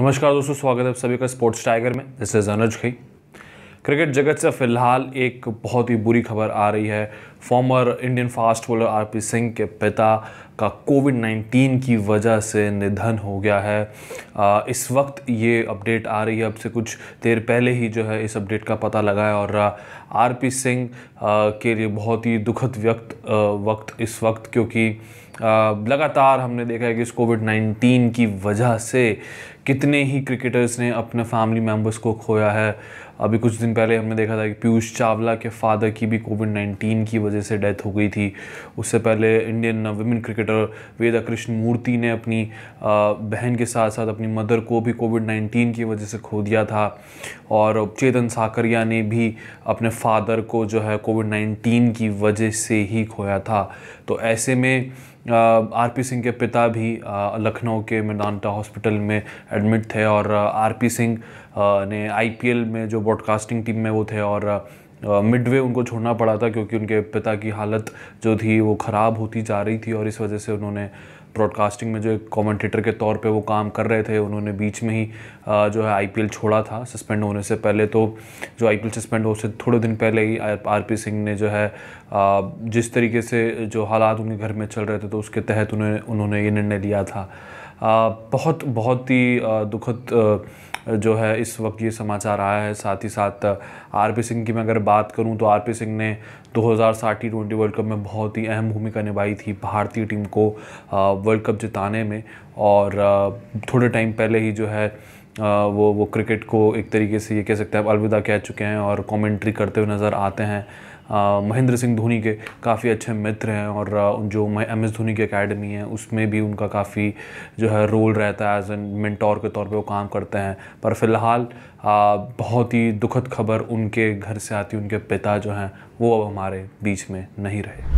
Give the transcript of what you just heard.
नमस्कार दोस्तों स्वागत है आप सभी का स्पोर्ट्स टाइगर में दिस इज़ अनुज खई क्रिकेट जगत से फिलहाल एक बहुत ही बुरी खबर आ रही है former Indian fast bowler RP Singh के पिता का कोविड 19 की वजह से निधन हो गया है आ, इस वक्त ये अपडेट आ रही है अब से कुछ देर पहले ही जो है इस अपडेट का पता लगा है और आरपी सिंह के लिए बहुत ही दुखद व्यक्त वक्त इस वक्त क्योंकि लगातार हमने देखा है कि इस कोविड 19 की वजह से कितने ही क्रिकेटर्स ने अपने फैमिली मेम्बर्स को खोया है अभी कुछ दिन पहले हमने देखा था कि पीयूष चावला के फादर की भी कोविड 19 की वजह से डेथ हो गई थी उससे पहले Indian women cricketer Veda Krishna Murthy ने अपनी बहन के साथ साथ अपनी मदर को भी कोविड 19 की वजह से खो दिया था और चेतन साकरिया ने भी अपने फादर को जो है कोविड 19 की वजह से ही खोया था तो ऐसे में आर पी सिंह के पिता भी लखनऊ के मैदानटा हॉस्पिटल में एडमिट थे और आर पी सिंह ने आईपीएल में जो ब्रॉडकास्टिंग टीम में वो थे और मिडवे उनको छोड़ना पड़ा था क्योंकि उनके पिता की हालत जो थी वो ख़राब होती जा रही थी और इस वजह से उन्होंने ब्रॉडकास्टिंग में जो एक कॉमेंटेटर के तौर पे वो काम कर रहे थे उन्होंने बीच में ही जो है आईपीएल छोड़ा था सस्पेंड होने से पहले तो जो आईपीएल सस्पेंड हो से थोड़े दिन पहले ही आर पी सिंह ने जो है जिस तरीके से जो हालात उनके घर में चल रहे थे तो उसके तहत उन्हें उन्होंने ये निर्णय लिया था बहुत बहुत ही दुखद जो है इस वक्त ये समाचार आया है साथ ही साथ आर पी सिंह की मैं अगर बात करूं तो आर पी सिंह ने 2060 टी ट्वेंटी वर्ल्ड कप में बहुत ही अहम भूमिका निभाई थी भारतीय टीम को वर्ल्ड कप जिताने में और थोड़े टाइम पहले ही जो है वो वो क्रिकेट को एक तरीके से ये कह सकते हैं अलविदा कह चुके हैं और कमेंट्री करते हुए नज़र आते हैं महेंद्र सिंह धोनी के काफ़ी अच्छे मित्र हैं और जो एम एस धोनी की अकेडमी है उसमें भी उनका काफ़ी जो है रोल रहता है एज एन मिनटोर के तौर पे वो काम करते हैं पर फिलहाल बहुत ही दुखद खबर उनके घर से आती उनके पिता जो हैं वो अब हमारे बीच में नहीं रहे